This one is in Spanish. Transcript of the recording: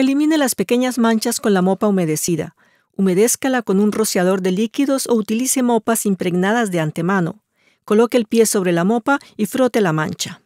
Elimine las pequeñas manchas con la mopa humedecida. Humedézcala con un rociador de líquidos o utilice mopas impregnadas de antemano. Coloque el pie sobre la mopa y frote la mancha.